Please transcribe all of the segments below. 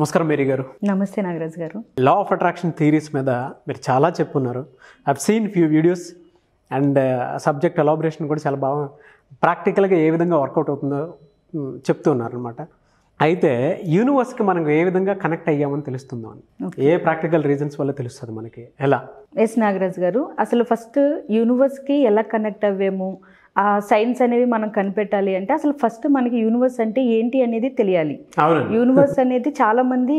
నమస్కారం మేరీ గారు నమస్తే నాగరాజ్ గారు లా ఆఫ్ అట్రాక్షన్ థీరీస్ మీద మీరు చాలా చెప్పున్నారు I seen few videos and subject elaboration కూడా చాలా బాగా ప్రాక్టికల్గా ఏ విధంగా వర్కౌట్ అవుతుందో చెప్తున్నారు అనమాట అయితే యూనివర్స్కి మనం ఏ విధంగా కనెక్ట్ అయ్యామని తెలుస్తుందో అని ఏ ప్రాక్టికల్ రీజన్స్ వల్ల తెలుస్తుంది మనకి ఎలా ఎస్ నాగరాజ్ గారు అసలు ఫస్ట్ యూనివర్స్కి ఎలా కనెక్ట్ అవ్వేమో ఆ సైన్స్ అనేవి మనం కనిపెట్టాలి అంటే అసలు ఫస్ట్ మనకి యూనివర్స్ అంటే ఏంటి అనేది తెలియాలి యూనివర్స్ అనేది చాలా మంది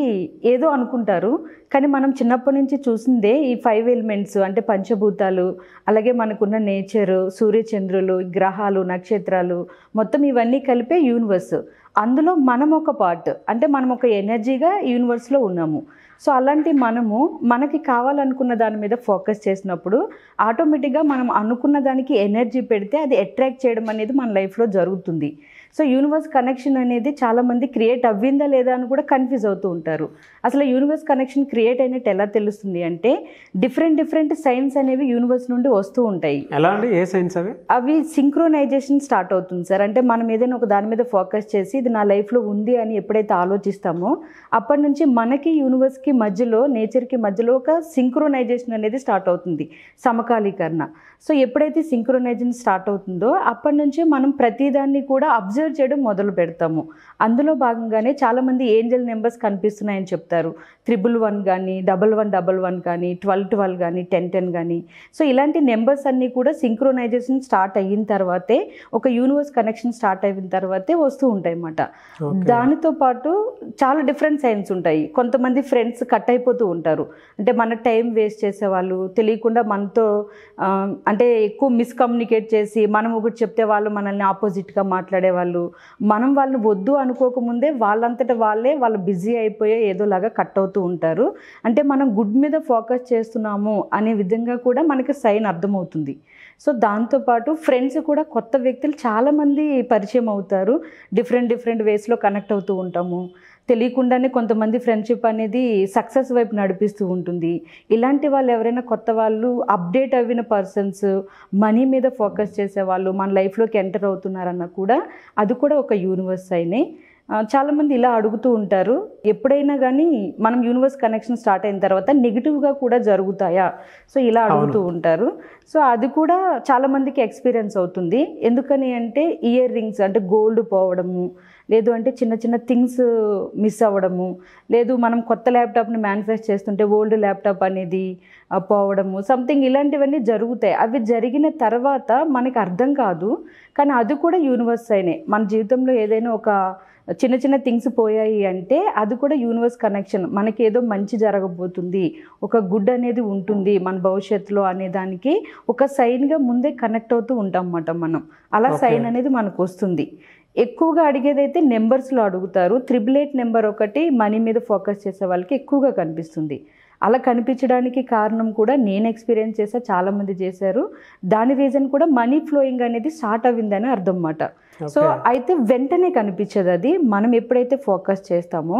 ఏదో అనుకుంటారు కానీ మనం చిన్నప్పటి నుంచి చూసిందే ఈ ఫైవ్ ఎలిమెంట్స్ అంటే పంచభూతాలు అలాగే మనకున్న నేచరు సూర్యచంద్రులు గ్రహాలు నక్షత్రాలు మొత్తం ఇవన్నీ కలిపే యూనివర్స్ అందులో మనం ఒక పార్ట్ అంటే మనం ఒక ఎనర్జీగా యూనివర్స్లో ఉన్నాము సో అలాంటి మనము మనకి కావాలనుకున్న దాని మీద ఫోకస్ చేసినప్పుడు ఆటోమేటిక్గా మనం అనుకున్న దానికి ఎనర్జీ పెడితే అది అట్రాక్ట్ చేయడం అనేది మన లైఫ్లో జరుగుతుంది సో యూనివర్స్ కనెక్షన్ అనేది చాలామంది క్రియేట్ అవ్విందా లేదా అని కూడా కన్ఫ్యూజ్ అవుతూ ఉంటారు అసలు యూనివర్స్ కనెక్షన్ క్రియేట్ అయినట్టు ఎలా తెలుస్తుంది అంటే డిఫరెంట్ డిఫరెంట్ సైన్స్ అనేవి యూనివర్స్ నుండి వస్తూ ఉంటాయి ఎలా అంటే ఏ సైన్స్ అవి అవి సింక్రోనైజేషన్ స్టార్ట్ అవుతుంది సార్ అంటే మనం ఏదైనా ఒక దాని మీద ఫోకస్ చేసి ఇది నా లైఫ్లో ఉంది అని ఎప్పుడైతే ఆలోచిస్తామో అప్పటి నుంచి మనకి యూనివర్స్కి మధ్యలో నేచర్కి మధ్యలో ఒక సింక్రోనైజేషన్ అనేది స్టార్ట్ అవుతుంది సమకాలీకరణ సో ఎప్పుడైతే సింక్రోనైజేషన్ స్టార్ట్ అవుతుందో అప్పటి నుంచి మనం ప్రతిదాన్ని కూడా అబ్జర్వ్ అబ్జర్వ్ చేయడం మొదలు పెడతాము అందులో భాగంగానే చాలామంది ఏంజల్ నెంబర్స్ కనిపిస్తున్నాయని చెప్తారు త్రిబుల్ వన్ కానీ డబల్ వన్ డబల్ వన్ కానీ ట్వెల్వ్ ట్వెల్వ్ కానీ టెన్ టెన్ కానీ సో ఇలాంటి నెంబర్స్ అన్నీ కూడా సింక్రోనైజేషన్ స్టార్ట్ అయిన తర్వాతే ఒక యూనివర్స్ కనెక్షన్ స్టార్ట్ అయిన తర్వాతే వస్తూ ఉంటాయి అన్నమాట దానితో పాటు చాలా డిఫరెంట్ సైన్స్ ఉంటాయి కొంతమంది ఫ్రెండ్స్ కట్ అయిపోతూ ఉంటారు అంటే మన టైం వేస్ట్ చేసేవాళ్ళు తెలియకుండా మనతో అంటే ఎక్కువ మిస్కమ్యూనికేట్ చేసి మనం ఒకటి చెప్తే వాళ్ళు మనల్ని ఆపోజిట్గా మాట్లాడేవాళ్ళు వాళ్ళు మనం వాళ్ళని వద్దు అనుకోకముందే వాళ్ళంతట వాళ్ళే వాళ్ళు బిజీ అయిపోయే ఏదోలాగా కట్ అవుతూ ఉంటారు అంటే మనం గుడ్ మీద ఫోకస్ చేస్తున్నాము అనే విధంగా కూడా మనకి సైన్ అర్థమవుతుంది సో దాంతోపాటు ఫ్రెండ్స్ కూడా కొత్త వ్యక్తులు చాలామంది పరిచయం అవుతారు డిఫరెంట్ డిఫరెంట్ వేస్లో కనెక్ట్ అవుతూ ఉంటాము తెలియకుండానే కొంతమంది ఫ్రెండ్షిప్ అనేది సక్సెస్ వైపు నడిపిస్తూ ఉంటుంది ఇలాంటి వాళ్ళు ఎవరైనా కొత్త వాళ్ళు అప్డేట్ అయిన పర్సన్స్ మనీ మీద ఫోకస్ చేసే వాళ్ళు మన లైఫ్లోకి ఎంటర్ అవుతున్నారన్న కూడా అది కూడా ఒక యూనివర్స్ అయినాయి చాలామంది ఇలా అడుగుతూ ఉంటారు ఎప్పుడైనా కానీ మనం యూనివర్స్ కనెక్షన్ స్టార్ట్ అయిన తర్వాత నెగిటివ్గా కూడా జరుగుతాయా సో ఇలా అడుగుతూ ఉంటారు సో అది కూడా చాలామందికి ఎక్స్పీరియన్స్ అవుతుంది ఎందుకని అంటే ఇయర్ రింగ్స్ అంటే గోల్డ్ పోవడము లేదు అంటే చిన్న చిన్న థింగ్స్ మిస్ అవ్వడము లేదు మనం కొత్త ల్యాప్టాప్ని మ్యానుఫ్యాక్చర్ చేస్తుంటే ఓల్డ్ ల్యాప్టాప్ అనేది పోవడము సంథింగ్ ఇలాంటివన్నీ జరుగుతాయి అవి జరిగిన తర్వాత మనకి అర్థం కాదు కానీ అది కూడా యూనివర్స్ అయినాయి మన జీవితంలో ఏదైనా ఒక చిన్న చిన్న థింగ్స్ పోయాయి అంటే అది కూడా యూనివర్స్ కనెక్షన్ మనకి ఏదో మంచి జరగబోతుంది ఒక గుడ్ అనేది ఉంటుంది మన భవిష్యత్తులో అనే దానికి ఒక సైన్గా ముందే కనెక్ట్ అవుతూ ఉంటాం అన్నమాట మనం అలా సైన్ అనేది మనకు వస్తుంది ఎక్కువగా అడిగేదైతే నెంబర్స్లో అడుగుతారు త్రిబుల్ ఎయిట్ నెంబర్ ఒకటి మనీ మీద ఫోకస్ చేసే వాళ్ళకి ఎక్కువగా కనిపిస్తుంది అలా కనిపించడానికి కారణం కూడా నేను ఎక్స్పీరియన్స్ చేసా చాలామంది చేశారు దాని రీజన్ కూడా మనీ ఫ్లోయింగ్ అనేది స్టార్ట్ అవ్విందని అర్థం అన్నమాట సో అయితే వెంటనే కనిపించేది అది మనం ఎప్పుడైతే ఫోకస్ చేస్తామో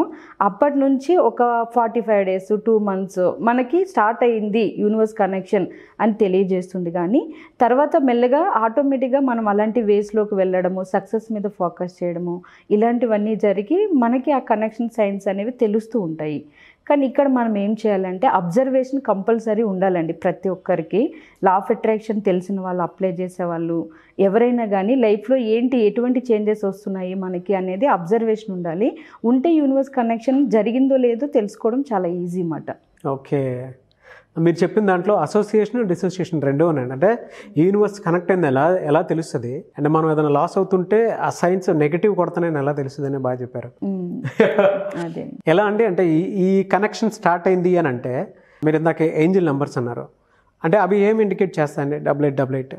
అప్పటి నుంచి ఒక forty five days two months మనకి స్టార్ట్ అయ్యింది యూనివర్స్ కనెక్షన్ అని తెలియజేస్తుంది కానీ తర్వాత మెల్లగా ఆటోమేటిక్గా మనం అలాంటి వేస్లోకి వెళ్ళడము సక్సెస్ మీద ఫోకస్ చేయడము ఇలాంటివన్నీ జరిగి మనకి ఆ కనెక్షన్ సైన్స్ అనేవి తెలుస్తూ ఉంటాయి కానీ ఇక్కడ మనం ఏం చేయాలంటే అబ్జర్వేషన్ కంపల్సరీ ఉండాలండి ప్రతి ఒక్కరికి లా ఆఫ్ అట్రాక్షన్ తెలిసిన వాళ్ళు అప్లై చేసేవాళ్ళు ఎవరైనా కానీ లైఫ్లో ఏంటి ఎటువంటి చేంజెస్ వస్తున్నాయి మనకి అనేది అబ్జర్వేషన్ ఉండాలి ఉంటే యూనివర్స్ కనెక్షన్ జరిగిందో లేదో తెలుసుకోవడం చాలా ఈజీ అన్నమాట ఓకే మీరు చెప్పిన దాంట్లో అసోసియేషన్ డిసోసియేషన్ రెండు ఉన్నాయండి అంటే యూనివర్స్ కనెక్ట్ అయింది ఎలా ఎలా తెలుస్తుంది అండ్ మనం ఏదైనా లాస్ అవుతుంటే ఆ సైన్స్ నెగిటివ్ కొడతానని ఎలా తెలుస్తుంది అని బాగా చెప్పారు ఎలా అండి అంటే ఈ కనెక్షన్ స్టార్ట్ అయింది అని అంటే మీరు ఇందాక ఏంజిల్ నెంబర్స్ అన్నారు అంటే అవి ఏం ఇండికేట్ చేస్తాయండి double eight double eight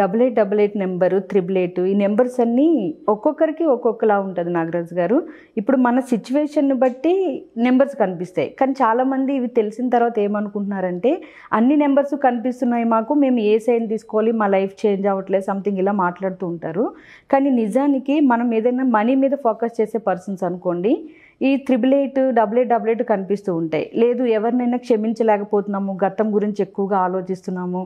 double eight double eight number triple eight ఈ నెంబర్స్ అన్నీ ఒక్కొక్కరికి ఒక్కొక్కలా ఉంటుంది నాగరాజు గారు ఇప్పుడు మన సిచ్యువేషన్ బట్టి నెంబర్స్ కనిపిస్తాయి కానీ చాలామంది ఇవి తెలిసిన తర్వాత ఏమనుకుంటున్నారంటే అన్ని నెంబర్స్ కనిపిస్తున్నాయి మాకు మేము ఏ సైన్ తీసుకోవాలి మా లైఫ్ చేంజ్ అవ్వట్లేదు సంథింగ్ ఇలా మాట్లాడుతూ ఉంటారు కానీ నిజానికి మనం ఏదైనా మనీ మీద ఫోకస్ చేసే పర్సన్స్ అనుకోండి ఈ triple eight double eight double eight కనిపిస్తూ ఉంటాయి లేదు ఎవరినైనా క్షమించలేకపోతున్నాము గతం గురించి ఎక్కువగా ఆలోచిస్తున్నాము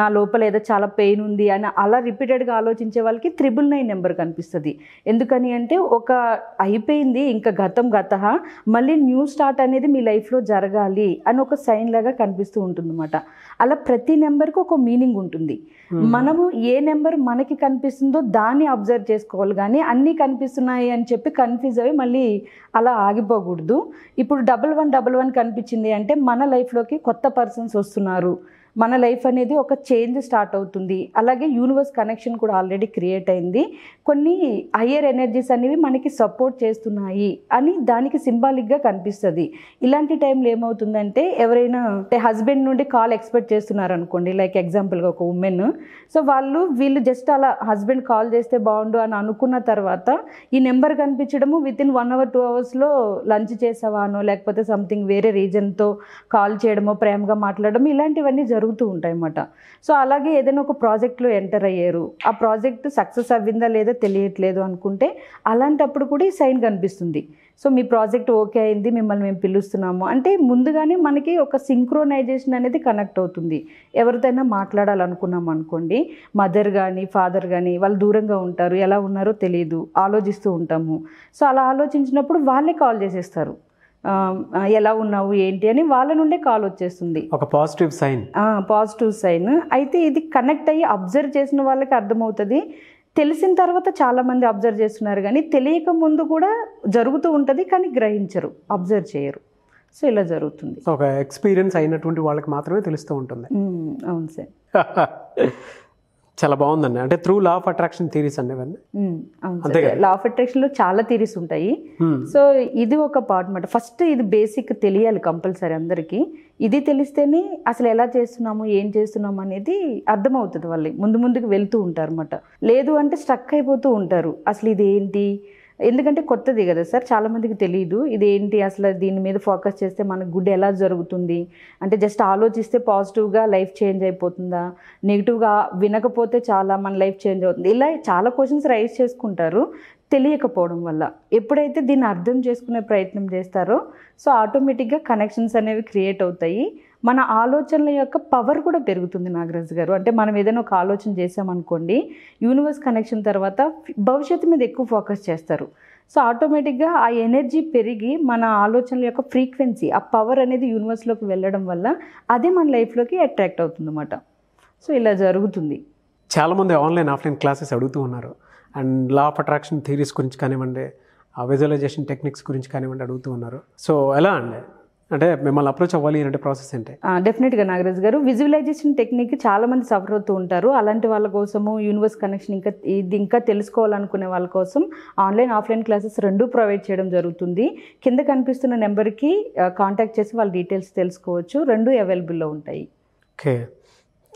నా లోపల ఏదో చాలా పెయిన్ ఉంది అని అలా రిపీటెడ్గా ఆలోచించే వాళ్ళకి త్రిబుల్ నైన్ నెంబర్ కనిపిస్తుంది ఎందుకని అంటే ఒక అయిపోయింది ఇంకా గతం గత మళ్ళీ న్యూ స్టార్ట్ అనేది మీ లైఫ్లో జరగాలి అని ఒక సైన్ లాగా కనిపిస్తూ ఉంటుంది అలా ప్రతి నెంబర్కి ఒక మీనింగ్ ఉంటుంది మనము ఏ నెంబర్ మనకి కనిపిస్తుందో దాన్ని అబ్జర్వ్ చేసుకోవాలి కానీ అన్నీ కనిపిస్తున్నాయి అని చెప్పి కన్ఫ్యూజ్ అయ్యి మళ్ళీ అలా ఆగిపోకూడదు ఇప్పుడు డబల్ వన్ డబల్ వన్ కనిపించింది అంటే మన లైఫ్లోకి కొత్త పర్సన్స్ వస్తున్నారు మన లైఫ్ అనేది ఒక చేంజ్ స్టార్ట్ అవుతుంది అలాగే యూనివర్స్ కనెక్షన్ కూడా ఆల్రెడీ క్రియేట్ అయింది కొన్ని హయ్యర్ ఎనర్జీస్ అనేవి మనకి సపోర్ట్ చేస్తున్నాయి అని దానికి సింబాలిక్గా కనిపిస్తుంది ఇలాంటి టైంలో ఏమవుతుందంటే ఎవరైనా అంటే హస్బెండ్ నుండి కాల్ ఎక్స్పెక్ట్ చేస్తున్నారు అనుకోండి లైక్ ఎగ్జాంపుల్గా ఒక ఉమెన్ సో వాళ్ళు వీళ్ళు జస్ట్ అలా హస్బెండ్ కాల్ చేస్తే బాగుండు అని అనుకున్న తర్వాత ఈ నెంబర్ కనిపించడము within one hour two అవర్స్లో లంచ్ చేసావానో లేకపోతే సంథింగ్ వేరే రీజన్తో కాల్ చేయడమో ప్రేమగా మాట్లాడడం ఇలాంటివన్నీ జరుగుతుంది జరుగుతూ ఉంటాయి అన్నమాట సో అలాగే ఏదైనా ఒక ప్రాజెక్ట్లో ఎంటర్ అయ్యారు ఆ ప్రాజెక్ట్ సక్సెస్ అవ్విందా లేదా తెలియట్లేదు అనుకుంటే అలాంటప్పుడు కూడా ఈ సైన్ కనిపిస్తుంది సో మీ ప్రాజెక్ట్ ఓకే అయింది మిమ్మల్ని మేము పిలుస్తున్నాము అంటే ముందుగానే మనకి ఒక సింక్రోనైజేషన్ అనేది కనెక్ట్ అవుతుంది ఎవరిదైనా మాట్లాడాలనుకున్నాం అనుకోండి మదర్ కానీ ఫాదర్ కానీ వాళ్ళు దూరంగా ఉంటారు ఎలా ఉన్నారో తెలియదు ఆలోచిస్తూ ఉంటాము సో అలా ఆలోచించినప్పుడు వాళ్ళే కాల్ చేసేస్తారు ఎలా ఉన్నావు ఏంటి అని వాళ్ళ నుండే కాల్ వచ్చేస్తుంది ఒక పాజిటివ్ సైన్ పాజిటివ్ సైన్ అయితే ఇది కనెక్ట్ అయ్యి అబ్జర్వ్ చేసిన వాళ్ళకి అర్థమవుతుంది తెలిసిన తర్వాత చాలామంది అబ్జర్వ్ చేస్తున్నారు కానీ తెలియక ముందు కూడా జరుగుతూ ఉంటుంది కానీ గ్రహించరు అబ్జర్వ్ చేయరు సో ఇలా జరుగుతుంది ఒక ఎక్స్పీరియన్స్ అయినటువంటి వాళ్ళకి మాత్రమే తెలుస్తూ ఉంటుంది అవును సార్ చాలా బాగుందండి అంటే through law of attraction theories అండి అంతే లా ఆఫ్ అట్రాక్షన్ లో చాలా థీరీస్ ఉంటాయి సో ఇది ఒక పార్ట్ అనమాట ఫస్ట్ ఇది బేసిక్ తెలియాలి కంపల్సరీ అందరికీ ఇది తెలిస్తేనే అసలు ఎలా చేస్తున్నాము ఏం చేస్తున్నాము అనేది అర్థమవుతుంది వాళ్ళు ముందు ముందుకు వెళ్తూ ఉంటారు అనమాట లేదు అంటే స్ట్రక్ అయిపోతూ ఉంటారు అసలు ఇది ఏంటి ఎందుకంటే కొత్తది కదా సార్ చాలామందికి తెలియదు ఇది ఏంటి అసలు దీని మీద ఫోకస్ చేస్తే మనకు గుడ్ ఎలా జరుగుతుంది అంటే జస్ట్ ఆలోచిస్తే పాజిటివ్గా లైఫ్ చేంజ్ అయిపోతుందా నెగిటివ్గా వినకపోతే చాలా మన లైఫ్ చేంజ్ అవుతుంది ఇలా చాలా క్వశ్చన్స్ రైజ్ చేసుకుంటారు తెలియకపోవడం వల్ల ఎప్పుడైతే దీన్ని అర్థం చేసుకునే ప్రయత్నం చేస్తారో సో ఆటోమేటిక్గా కనెక్షన్స్ అనేవి క్రియేట్ అవుతాయి మన ఆలోచనల యొక్క పవర్ కూడా పెరుగుతుంది నాగరాజు గారు అంటే మనం ఏదైనా ఒక ఆలోచన చేసామనుకోండి యూనివర్స్ కనెక్షన్ తర్వాత భవిష్యత్తు మీద ఎక్కువ ఫోకస్ చేస్తారు సో ఆటోమేటిక్గా ఆ ఎనర్జీ పెరిగి మన ఆలోచనల యొక్క ఫ్రీక్వెన్సీ ఆ పవర్ అనేది యూనివర్స్లోకి వెళ్ళడం వల్ల అదే మన లైఫ్లోకి అట్రాక్ట్ అవుతుంది అనమాట సో ఇలా జరుగుతుంది చాలామంది ఆన్లైన్ ఆఫ్లైన్ క్లాసెస్ అడుగుతూ ఉన్నారు and law of attraction theories గురించి కానివ్వండి విజువలైజేషన్ టెక్నిక్స్ గురించి కానివ్వండి అడుగుతూ ఉన్నారు సో ఎలా అండి అంటే మిమ్మల్ని అప్రోచ్ అవ్వాలి అంటే ప్రాసెస్ ఏంటి డెఫినెట్గా నాగరాజ్ గారు విజువలైజేషన్ టెక్నిక్ చాలా మంది సఫర్ అవుతూ ఉంటారు అలాంటి వాళ్ళ కోసము యూనివర్స్ కనెక్షన్ ఇంకా ఇది ఇంకా తెలుసుకోవాలనుకునే వాళ్ళ కోసం ఆన్లైన్ ఆఫ్లైన్ క్లాసెస్ రెండు ప్రొవైడ్ చేయడం జరుగుతుంది కింద కనిపిస్తున్న నెంబర్కి కాంటాక్ట్ చేసి వాళ్ళ డీటెయిల్స్ తెలుసుకోవచ్చు రెండు అవైలబుల్లో ఉంటాయి ఓకే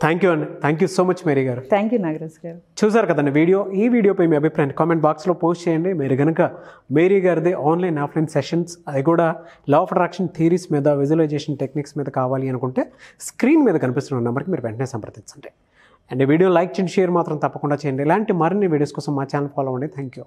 థ్యాంక్ యూ అండి thank you so much Mary గారు థ్యాంక్ యూ నాగరాజ్ గారు చూసారు కదండి వీడియో ఈ వీడియోపై మీ అభిప్రాయం కామెంట్ బాక్స్లో పోస్ట్ చేయండి మీరు కనుక మేరీ గారిది ఆన్లైన్ ఆఫ్లైన్ సెషన్స్ అది కూడా లా ఆఫ్ అట్రాక్షన్ థీరీస్ మీద విజువలైజేషన్ టెక్నిక్స్ మీద కావాలి అనుకుంటే స్క్రీన్ మీద కనిపిస్తున్న నెంబర్కి మీరు వెంటనే సంప్రదించండి అండ్ వీడియో లైక్ చేయండి షేర్ మాత్రం తప్పకుండా చేయండి ఇలాంటి మరిన్ని వీడియోస్ కోసం మా ఛానల్ ఫాలో అవ్వండి థ్యాంక్ యూ